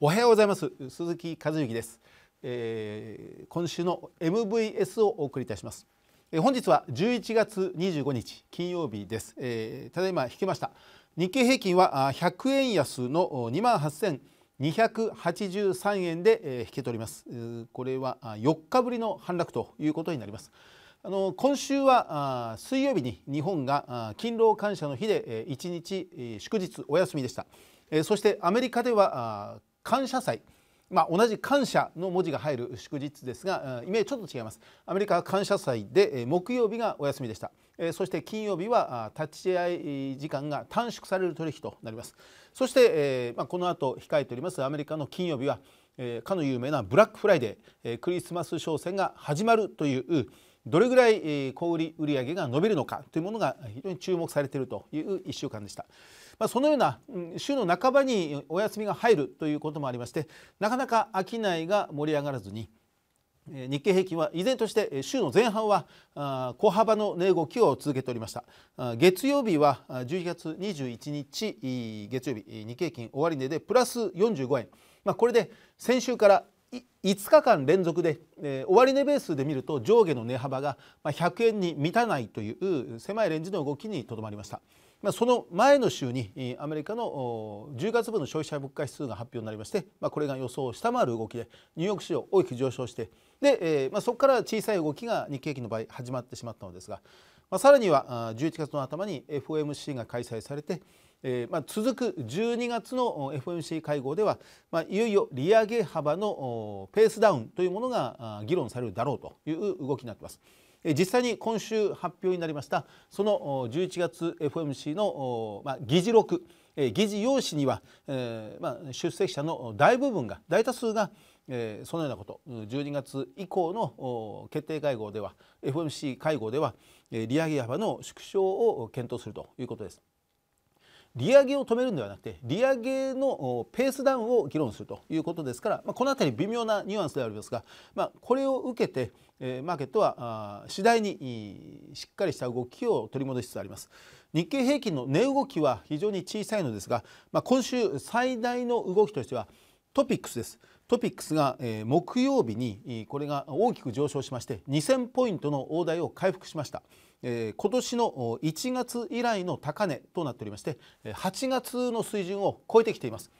おはようございます鈴木和之です、えー、今週の MVS をお送りいたします、えー、本日は11月25日金曜日です、えー、ただいま引けました日経平均は100円安の28,283円で、え引けておりますこれは4日ぶりの反落ということになりますあの今週は水曜日に日本が勤労感謝の日で1日祝日お休みでしたそしてアメリカでは感謝祭まあ、同じ感謝の文字が入る祝日ですがイメージちょっと違いますアメリカは感謝祭で木曜日がお休みでしたそして金曜日は立ち会い時間が短縮される取引となりますそして、まあ、この後控えておりますアメリカの金曜日はかの有名なブラックフライデークリスマス商戦が始まるというどれぐらい小売売上が伸びるのかというものが非常に注目されているという1週間でした。まあ、そのような週の半ばにお休みが入るということもありましてなかなか商いが盛り上がらずに日経平均は依然として週の前半は小幅の値動きを続けておりました月曜日は11月21日月曜日日経平均終値でプラス45円、まあ、これで先週から5日間連続で、えー、終値ベースで見ると上下の値幅が100円に満たないという狭いレンジの動きにとどまりました。まあ、その前の週にアメリカの10月分の消費者物価指数が発表になりまして、まあ、これが予想を下回る動きでニューヨーク市場大きく上昇してで、えーまあ、そこから小さい動きが日経平均の場合始まってしまったのですが、まあ、さらには11月の頭に FOMC が開催されて、えーまあ、続く12月の FOMC 会合では、まあ、いよいよ利上げ幅のペースダウンというものが議論されるだろうという動きになっています。実際に今週発表になりましたその11月 f m c の、まあ、議事録議事要旨には、えまあ、出席者の大部分が大多数が、えそのようなこと12月以降の決定会合では f m c 会合では利上げ幅の縮小を検討するということです。利上げを止めるのではなくて利上げのペースダウンを議論するということですから、まあ、この辺り微妙なニュアンスでありますが、まあ、これを受けてマーケットは次第にしっかりした動きを取り戻しつつあります日経平均の値動きは非常に小さいのですが、まあ、今週最大の動きとしてはトピックスですトピックスが、木曜日にこれが大きく上昇しまして2000ポイントの大台を回復しました、今年の1月以来の高値となっておりまして8月の水準を超えてきています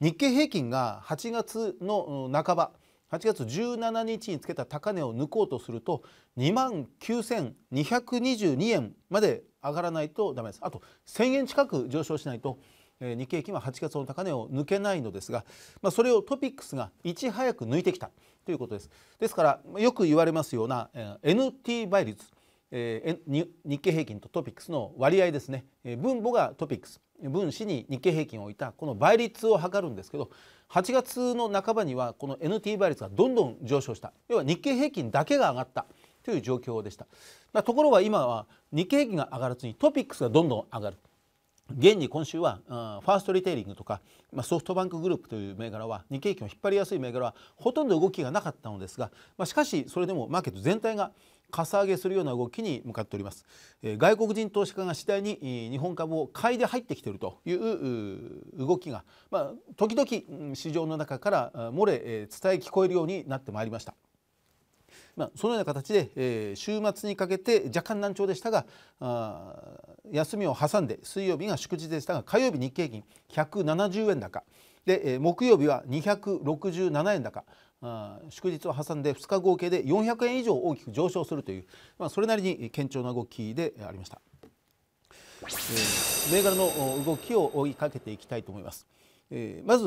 日経平均が8月の半ば8月17日につけた高値を抜こうとすると2万9222円まで上がらないとダメですあと1000円近く上昇しないと日経金は8月の高値を抜けないのですが、まあ、それをトピックスがいち早く抜いてきたということですですからよく言われますような NT 倍率えー、日経平均とトピックスの割合ですね、えー、分母がトピックス分子に日経平均を置いたこの倍率を測るんですけど8月の半ばにはこの NT 倍率がどんどん上昇した要は日経平均だけが上がったという状況でした、まあ、ところが今は日経平均が上がらずにトピックスがどんどん上がる現に今週はファーストリテイリングとか、まあ、ソフトバンクグループという銘柄は日経平均を引っ張りやすい銘柄はほとんど動きがなかったのですが、まあ、しかしそれでもマーケット全体がかさ上げするような動きに向かっております、外国人投資家が次第に日本株を買いで入ってきているという動きが、まあ、時々市場の中から漏れ、伝え聞こえるようになってまいりました。まあ、そのような形で、週末にかけて若干難聴でしたが休みを挟んで水曜日が祝日でしたが火曜日日経平均170円高で、木曜日は267円高祝日を挟んで2日合計で400円以上大きく上昇するという、まあ、それなりに堅調な動きでありました、えー、銘柄の動きを追いかけていきたいと思います、えー、まず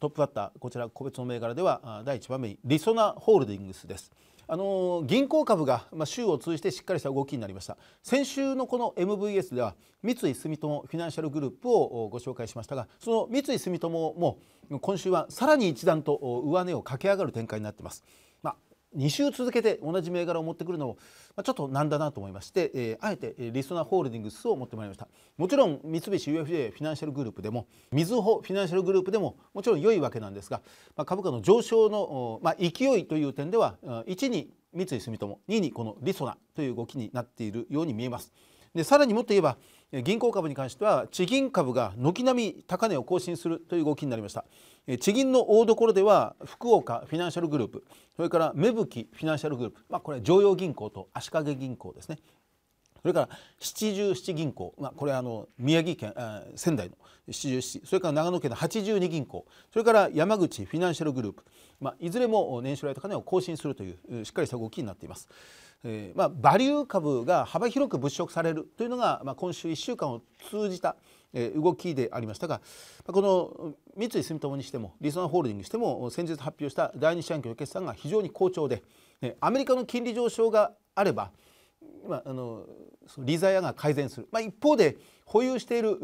トップバッターこちら個別の銘柄では第1番目にリソナホールディングスです、あの銀行株が、まあ、週を通じてしっかりした動きになりました先週のこの MVS では三井住友フィナンシャルグループをご紹介しましたがその三井住友も今週はさらに一段と上値を駆け上がる展開になっています。2週続けて同じ銘柄を持ってくるのも、まちょっとなんだなと思いまして、えー、あえてリスナホールディングスを持ってまいりましたもちろん三菱 UFJ フィナンシャルグループでもみずほフィナンシャルグループでももちろん良いわけなんですが、まあ、株価の上昇の、まあ、勢いという点では1に三井住友2にこのりそなという動きになっているように見えます。でさらにもっと言えば銀行株に関しては地銀株が軒並み高値を更新するという動きになりました地銀の大所では福岡フィナンシャルグループそれから芽吹フィナンシャルグループ、まあ、これは常用銀行と足利銀行ですねそれから七十七銀行、まあ、これあの宮城県、え仙台の七十七それから長野県の八十二銀行それから山口フィナンシャルグループ、まあ、いずれも年収来高値を更新するというしっかりした動きになっています。えー、まあ、バリュー株が幅広く物色されるというのが、まあ、今週1週間を通じた、えー、動きでありましたが、まあ、この三井住友にしてもリソナホールディングにしても先日発表した第二四半期の決算が非常に好調で、えー、アメリカの金利上昇があれば今あの利ザヤが改善する、まあ、一方で保有している、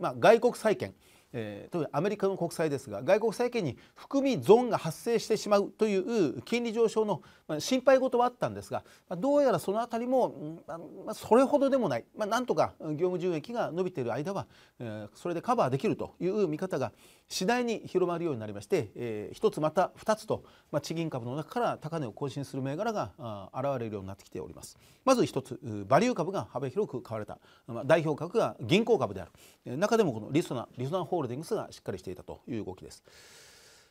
まあ、外国債券えー、特にアメリカの国債ですが外国債券に含み損が発生してしまうという金利上昇の、まあ、心配事はあったんですが、まあ、どうやらその辺りも、まあ、それほどでもない、まあ、なんとか業務純益が伸びている間は、えー、それでカバーできるという見方が次第に広まるようになりまして、えー、1つまた2つと、まあ、地銀株の中から高値を更新する銘柄が現れるようになってきておりますまず1つバリュー株が幅広く買われた、まあ、代表格が銀行株である中でもこのリソナリソナホールディングスがしっかりしていたという動きです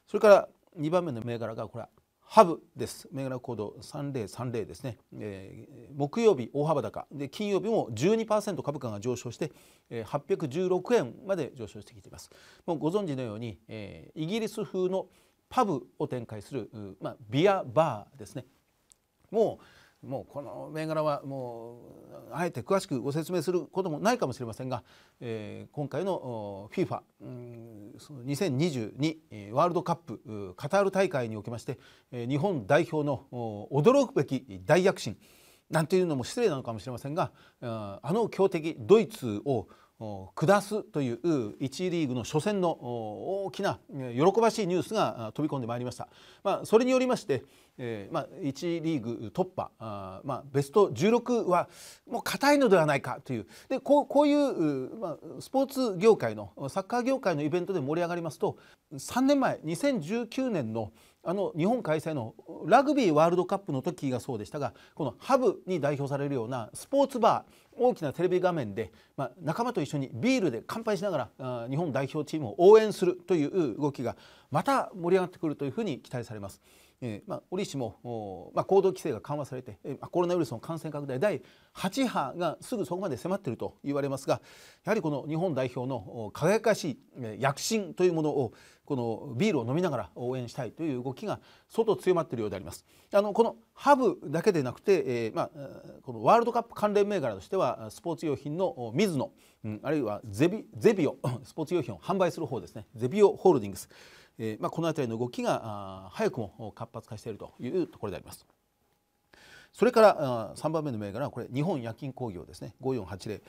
それから2番目の銘柄がこれはハブです銘柄コード3030ですね、えー、木曜日大幅高で金曜日も12%株価が上昇して、え816円まで上昇してきていますもうご存知のように、えー、イギリス風のパブを展開する、まあ、ビアバーですねもうもうこの銘柄はもうあえて詳しくご説明することもないかもしれませんが、えー、今回の FIFA、うん、2022ワールドカップカタール大会におきまして日本代表の驚くべき大躍進なんていうのも失礼なのかもしれませんがあの強敵ドイツを下すという1リーグの初戦の大きな喜ばしいニュースが飛び込んでまいりました、まあ、それによりまして、えー、まあ、1リーグ突破あまあ、ベスト16はもう硬いのではないかというでこういう、まあ、スポーツ業界のサッカー業界のイベントで盛り上がりますと3年前2019年のあの日本開催のラグビーワールドカップの時がそうでしたがこのハブに代表されるようなスポーツバー大きなテレビ画面で、まあ、仲間と一緒にビールで乾杯しながら日本代表チームを応援するという動きがまた盛り上がってくるというふうに期待されます。えーまあ、折しも、まあ、行動規制が緩和されて、えー、コロナウイルスの感染拡大第8波がすぐそこまで迫っていると言われますがやはりこの日本代表の輝かしい、え躍進というものをこのビールを飲みながら応援したいという動きが相当強まっているようであります。あのこのハブだけでなくて、えーまあ、このワールドカップ関連銘柄としてはスポーツ用品のミズノ、うん、あるいはゼビゼビオスポーツ用品を販売する方ですねゼビオホールディングス。えー、まあ、この辺りの動きが早くも活発化しているというところであります。それから3番目の銘柄はこれ日本夜勤工業ですね5480、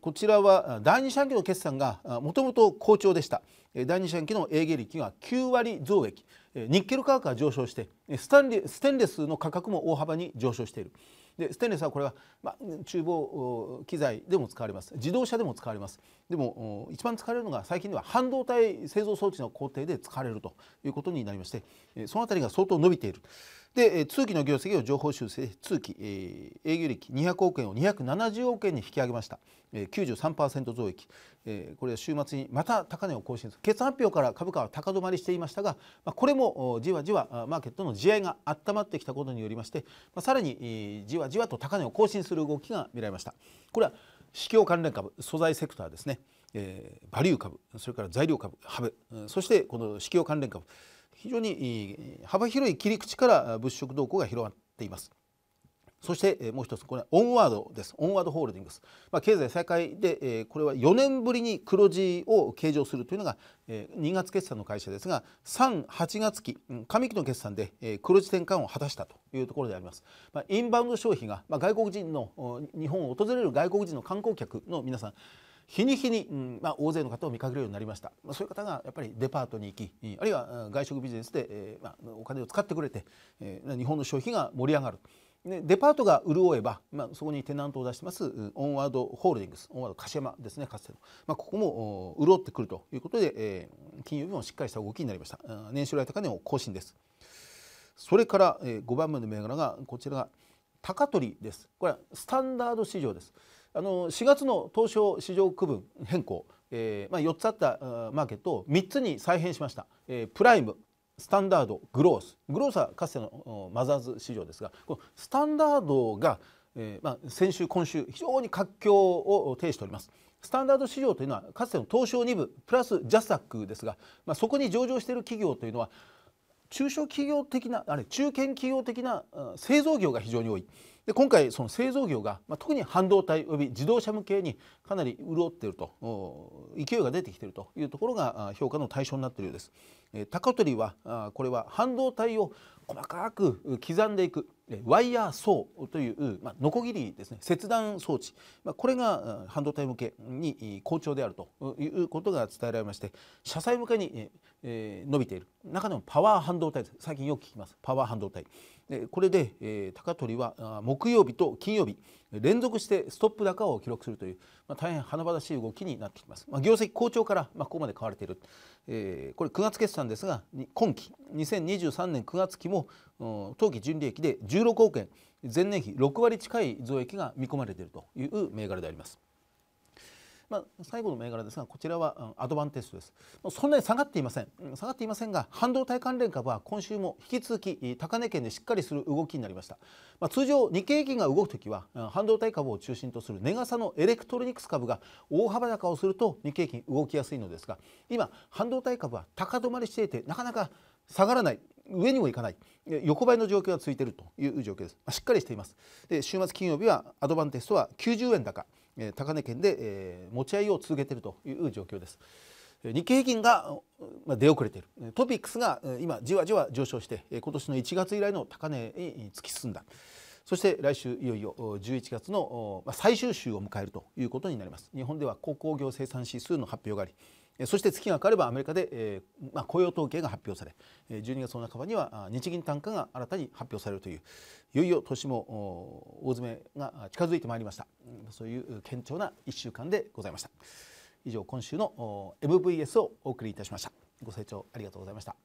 こちらは第二四半期の決算がもともと好調でした第二四半期の営業利益が9割増益ニッケル価格が上昇してステンレスの価格も大幅に上昇しているでステンレスはこれは、まあ、厨房機材でも使われます自動車でも使われますでも一番使われるのが最近では半導体製造装置の工程で使われるということになりましてその辺りが相当伸びている。で通期の業績を情報修正通期、営業利益200億円を270億円に引き上げました、えー、93%増益、えこれは週末にまた高値を更新する決算発表から株価は高止まりしていましたが、これもじわじわマーケットの地合いが温まってきたことによりまして、さらに、じわわじわと高値を更新する動きが見られましたこれは市況関連株素材セクターですね、えー、バリュー株それから材料株ハそしてこの市況関連株非常に幅広い切り口から物色動向が広がっていますそして、えもう一つこれはオンワードですオンワードホールディングス、まあ、経済再開で、えこれは4年ぶりに黒字を計上するというのが、え2月決算の会社ですが38月期上期の決算で、え黒字転換を果たしたというところであります、まあ、インバウンド消費が、まあ、外国人の日本を訪れる外国人の観光客の皆さん日に日に、うんまあ、大勢の方を見かけるようになりました、まあ、そういう方がやっぱりデパートに行きあるいは外食ビジネスで、えーまあ、お金を使ってくれて、えー、日本の消費が盛り上がる。ね、デパートが潤えば、まあ、そこにテナントを出してますオンワードホールディングスオンワード柏山ですねかつての、まあ、ここも潤ってくるということで、えー、金曜日もしっかりした動きになりました年収来高値を更新ですそれから、えー、5番目の銘柄がこちらが高取ですこれはスタンダード市場ですあの4月の東証市場区分変更、えーまあ、4つあったマーケットを3つに再編しました、えー、プライムスタンダードグロースグロースはかつてのマザーズ市場ですがこのスタンダードが、えー、まあ、先週今週非常に活況を呈しております。スタンダード市場というのはかつての東証2部プラスジャスダックですが、まあ、そこに上場している企業というのは中小企業的なあれ中堅企業的な製造業が非常に多いで今回その製造業が、まあ、特に半導体および自動車向けにかなり潤っていると勢いが出てきているというところが評価の対象になっているようです。え高取はこれは半導体を細かく刻んでいくワイヤー層という、まあ、ノコギリですね切断装置、まあ、これが半導体向けに好調であるということが伝えられまして車載向けに伸びている中でもパワー半導体最近よく聞きますパワー半導体でこれで、えー、高取は木曜日と金曜日連続してストップ高を記録するという、まあ、大変華々しい動きになってきます、まあ、業績好調から、まあ、ここまで買われている、えー、これ9月決算ですが今期2023年9月期も当期純利益で16億円前年比6割近い増益が見込まれているという銘柄であります。まあ、最後の銘柄ですがこちらはアドバンテストですそんなに下がっていません下がっていませんが半導体関連株は今週も引き続き高値圏でしっかりする動きになりました、まあ、通常日経平均が動くときは半導体株を中心とする値傘のエレクトロニクス株が大幅高をすると日経平均動きやすいのですが今半導体株は高止まりしていてなかなか下がらない上にもいかない横ばいの状況が続いているという状況ですしっかりしていますで週末金曜日はアドバンテストは90円高高値圏で持ち合いを続けているという状況です。日経平均が出遅れているトピックスが今じわじわ上昇して今年の1月以来の高値に突き進んだそして来週いよいよ11月の最終週を迎えるということになります日本では鉱工業生産指数の発表がありそして月が変わればアメリカで、えーまあ、雇用統計が発表され12月の半ばには日銀単価が新たに発表されるといういよいよ年も大詰めが近づいてまいりましたそういう堅調な1週間でございました以上今週の MVS をお送りいたしましたご清聴ありがとうございました